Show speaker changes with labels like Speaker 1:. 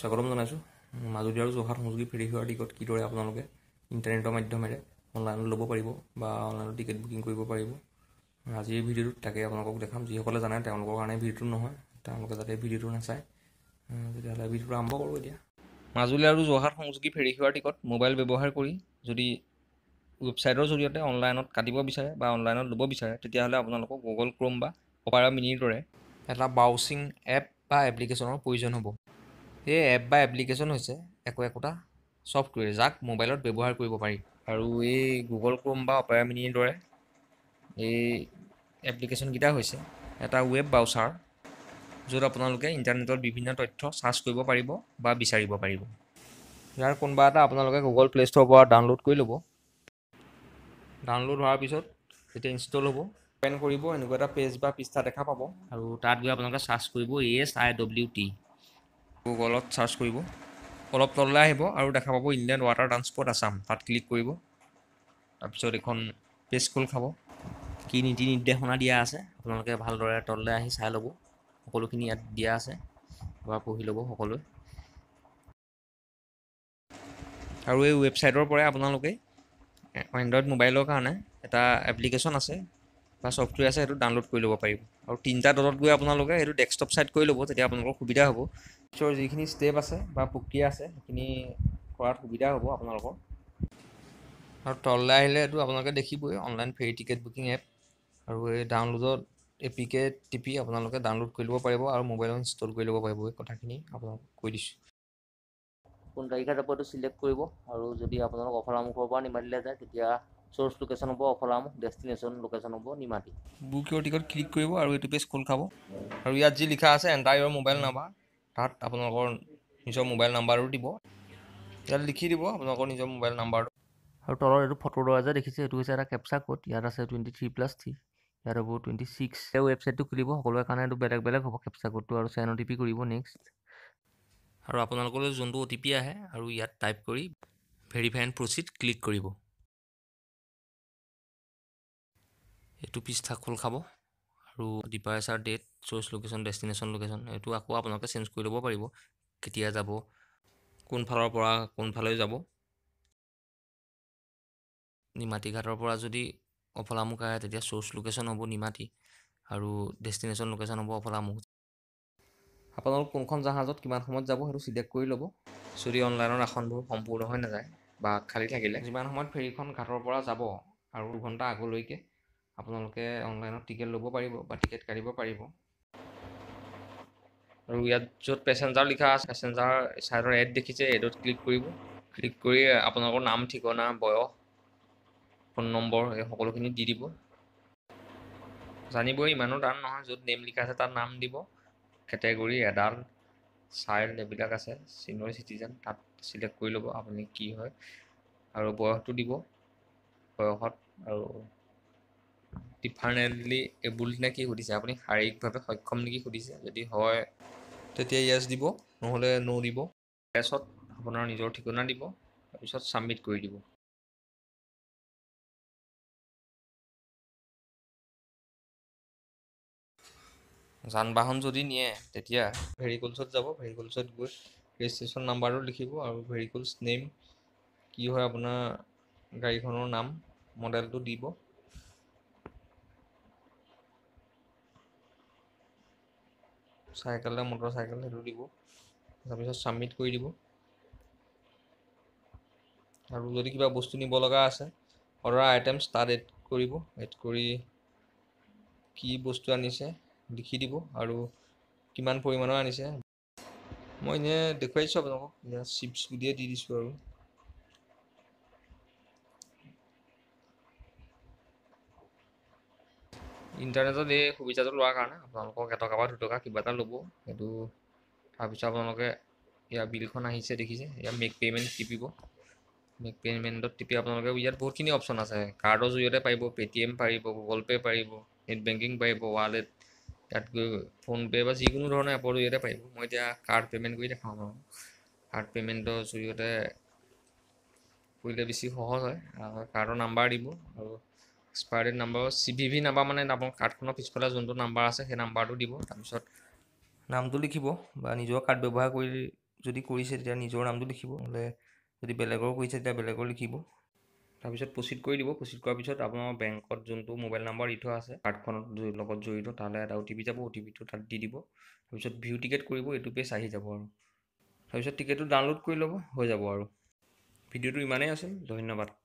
Speaker 1: স্বাগতম জনাইছোঁ মাজুলী আৰু যোৰহাট সংযোগী ফেৰী সেৱাৰ টিকট কিদৰে আপোনালোকে ইণ্টাৰনেটৰ মাধ্যমেৰে অনলাইনত ল'ব পাৰিব বা অনলাইনত টিকেট বুকিং কৰিব পাৰিব আজিৰ ভিডিঅ'টোত তাকে আপোনালোকক দেখাম যিসকলে জানে তেওঁলোকৰ কাৰণে ভিডিঅ'টো নহয় তেওঁলোকে যাতে ভিডিঅ'টো নাচায় তেতিয়াহ'লে ভিডিঅ'টো আৰম্ভ কৰোঁ এতিয়া মাজুলী আৰু যোৰহাট সংযোগী ফেৰী সেৱাৰ টিকট মোবাইল ব্যৱহাৰ কৰি যদি ৱেবছাইটৰ জৰিয়তে অনলাইনত কাটিব বিচাৰে বা অনলাইনত ল'ব বিচাৰে তেতিয়াহ'লে আপোনালোকক গুগল ক্ৰম বা অপাৰা মিনিৰ দৰে এটা বাউচিং এপ বা এপ্লিকেশ্যনৰ প্ৰয়োজন হ'ব এই এপ বা এপ্লিকেশ্যন হৈছে একো একোটা ছফ্টৱেৰ যাক মোবাইলত ব্যৱহাৰ কৰিব পাৰি আৰু এই গুগল ক্ৰোম বা অপেৰা মিনিৰ দৰে এই এপ্লিকেশ্যনকেইটা হৈছে এটা ৱেব ব্ৰাউচাৰ য'ত আপোনালোকে ইণ্টাৰনেটত বিভিন্ন তথ্য চাৰ্চ কৰিব পাৰিব বা বিচাৰিব পাৰিব ইয়াৰ কোনোবা এটা আপোনালোকে গুগল প্লে' ষ্ট'ৰৰ পৰা ডাউনলোড কৰি ল'ব ডাউনলোড হোৱাৰ পিছত যেতিয়া ইনষ্টল হ'ব অপেন কৰিব এনেকুৱা এটা পেজ বা পৃষ্ঠা দেখা পাব আৰু তাত গৈ আপোনালোকে চাৰ্চ কৰিব A S I W T গুগলত চাৰ্চ কৰিব অলপ তললৈ আহিব আৰু দেখা পাব ইণ্ডিয়ান ৱাটাৰ ট্ৰান্সপৰ্ট আছাম তাত ক্লিক কৰিব তাৰপিছত এখন পেজ খোল খাব কি নীতি নিৰ্দেশনা দিয়া আছে আপোনালোকে ভালদৰে তললৈ আহি চাই ল'ব সকলোখিনি ইয়াত দিয়া আছে বা পঢ়ি ল'ব সকলোৱে আৰু এই ৱেবছাইটৰ পৰাই আপোনালোকে এণ্ড্ৰইড মোবাইলৰ কাৰণে এটা এপ্লিকেশ্যন আছে বা ছফ্টৱেৰ আছে সেইটো ডাউনলোড কৰি ল'ব পাৰিব আৰু তিনিটা ডটত গৈ আপোনালোকে সেইটো ডেস্কটপ ছাইট কৰি ল'ব তেতিয়া আপোনালোকৰ সুবিধা হ'ব ৰিচাৰ্জৰ যিখিনি ষ্টেপ আছে বা প্ৰক্ৰিয়া আছে সেইখিনি কৰাত সুবিধা হ'ব আপোনালোকৰ আৰু তললৈ আহিলে এইটো আপোনালোকে দেখিবই online ferry ticket booking app আৰু এই ডাউনলোডত এ পি কে টিপি আপোনালোকে ডাউনলোড কৰি ল'ব পাৰিব আৰু মোবাইলত ইনষ্টল কৰি ল'ব পাৰিব এই কথাখিনি আপোনালোকক কৈ দিছোঁ কোন তাৰিখে যাব এইটো ছিলেক্ট কৰিব আৰু যদি আপোনালোক অফলামুখৰ পৰা নিমাতিলে যায় তেতিয়া চ'ৰ্চ লোকেশ্যন হ'ব অফলাম ডেষ্টিনেশ্যন লোকেশ্যন হ'ব নিমাতি বুক ইয়ৰ টিকট ক্লিক কৰিব আৰু এইটো পেজ খোল খাব আৰু ইয়াত যি লিখা আছে এণ্টাৰ ইয়ৰ মোবাইল নাম্বাৰ তাত আপোনালোকৰ নিজৰ মোবাইল নাম্বাৰো দিব ইয়াত লিখি দিব আপোনালোকৰ নিজৰ মোবাইল নাম্বাৰটো আৰু তলৰ এইটো ফটো দৰা যে দেখিছে এইটো হৈছে এটা কেপচা কোড ইয়াত আছে টুৱেণ্টি থ্ৰী প্লাছ থ্ৰী ইয়াত হ'ব টুৱেণ্টি ছিক্স এই ৱেবছাইটটো খুলিব সকলোৰে কাৰণে এইটো বেলেগ বেলেগ হ'ব কেপচা কোডটো আৰু চেন অ' টি পি কৰিব নেক্সট আৰু আপোনালোকলৈ যোনটো অ' টি পি আহে আৰু ইয়াত টাইপ কৰি ভেৰিফাই এণ্ড প্ৰচিড ক্লিক কৰিব এইটো পৃষ্ঠা খোল খাব আৰু departure date search location destination location এইটো আকৌ আপোনালোকে চেঞ্জ কৰি ল'ব পাৰিব কেতিয়া যাব কোনফালৰ পৰা কোনফালে যাব নিমাতী ঘাটৰ পৰা যদি অফলামুখ আহে তেতিয়া চ'ৰ্চ লোকেশ্যন হ'ব নিমাতী আৰু ডেষ্টিনেশ্যন লোকেশ্যন হ'ব অফলামুখ আপোনালোক কোনখন জাহাজত কিমান সময়ত যাব সেইটো চিলেক্ট কৰি ল'ব যদি অনলাইনৰ আসনবোৰ সম্পূৰ্ণ হৈ নাযায় বা খালী থাকিলে যিমান সময়ত ফেৰীখন ঘাটৰ পৰা যাব আৰু দুঘণ্টা আগলৈকে আপোনালোকে অনলাইনত টিকেট ল'ব পাৰিব বা টিকেট কাটিব পাৰিব আৰু ইয়াত য'ত পেচেঞ্জাৰ লিখা আছে পেচেঞ্জাৰ ছাইডৰ এড দেখিছে এডত ক্লিক কৰিব ক্লিক কৰি আপোনালোকৰ নাম ঠিকনা বয়স ফোন নম্বৰ এই সকলোখিনি দি দিব জানিবই ইমানো টান নহয় য'ত নেম লিখা আছে তাত নাম দিব কেটেগৰী এডাল চাইল্ড এইবিলাক আছে চিনিয়ৰ চিটিজেন তাত চিলেক্ট কৰি ল'ব আপুনি কি হয় আৰু বয়সটো দিব বয়সত আৰু ডিফাৰেণ্টলি এবুল নে কি সুধিছে আপুনি শাৰীৰিকভাৱে সক্ষম নেকি সুধিছে যদি হয় তেতিয়া ইয়েছ দিব নহ'লে ন' দিব এছত আপোনাৰ নিজৰ ঠিকনা দিব তাৰপিছত ছাবমিট কৰি দিব যান বাহন যদি নিয়ে তেতিয়া ভেৰিকলছত যাব ভেৰিকলছত গৈ ৰেজিষ্ট্ৰেশ্যন নাম্বাৰো লিখিব আৰু ভেৰিকলছ নেম কি হয় আপোনাৰ গাড়ীখনৰ নাম মডেলটো দিব চাইকেল নে মটৰ চাইকেল সেইটো দিব তাৰপিছত ছাবমিট কৰি দিব আৰু যদি কিবা বস্তু নিব লগা আছে অৰ্ডাৰ আইটেমছ তাত এড কৰিব এড কৰি কি বস্তু আনিছে লিখি দিব আৰু কিমান পৰিমাণৰ আনিছে মই এনেই দেখুৱাইছোঁ আপোনালোকক এতিয়া চিপছ বুলিয়ে দি দিছোঁ আৰু ইণ্টাৰনেটত এই সুবিধাটো লোৱাৰ কাৰণে আপোনালোকক এটকা বা দুটকা কিবা এটা ল'ব সেইটো তাৰপিছত আপোনালোকে ইয়াৰ বিলখন আহিছে দেখিছে ইয়াৰ মেক পে'মেণ্ট টিপিব মেক পে'মেণ্টত টিপি আপোনালোকে ইয়াত বহুতখিনি অপশ্যন আছে কাৰ্ডৰ জৰিয়তে পাৰিব পে'টিএম পাৰিব গুগল পে' পাৰিব নেট বেংকিং পাৰিব ৱালেট ইয়াত গৈ ফোনপে' বা যিকোনো ধৰণৰ এপৰ জৰিয়তে পাৰিব মই এতিয়া কাৰ্ড পে'মেণ্ট কৰি দেখাওঁ বাৰু কাৰ্ড পে'মেণ্টৰ জৰিয়তে কৰিলে বেছি সহজ হয় কাৰ্ডৰ নাম্বাৰ দিব আৰু expiry date number C V V number মানে আপোনাৰ কাৰ্ডখনৰ পিছফালে যোনটো নাম্বাৰ আছে সেই নাম্বাৰটো দিব তাৰপিছত নামটো লিখিব বা নিজৰ কাৰ্ড ব্যৱহাৰ কৰি যদি কৰিছে তেতিয়া নিজৰ নামটো লিখিব নহ'লে যদি বেলেগৰ কৰিছে তেতিয়া বেলেগৰ লিখিব তাৰপিছত প্ৰচিড কৰি দিব প্ৰচিড কৰাৰ পিছত আপোনাৰ বেংকত যোনটো মোবাইল নাম্বাৰ দি থোৱা আছে কাৰ্ডখনত লগত জড়িত তালৈ এটা অ' টি পি যাব অ' টি পিটো তাত দি দিব তাৰপিছত ভিউ টিকেট কৰিব এইটো পেজ আহি যাব আৰু তাৰপিছত টিকেটটো ডাউনলোড কৰি ল'ব হৈ যাব আৰু ভিডিঅ'টো ইমানেই আছিল ধন্যবাদ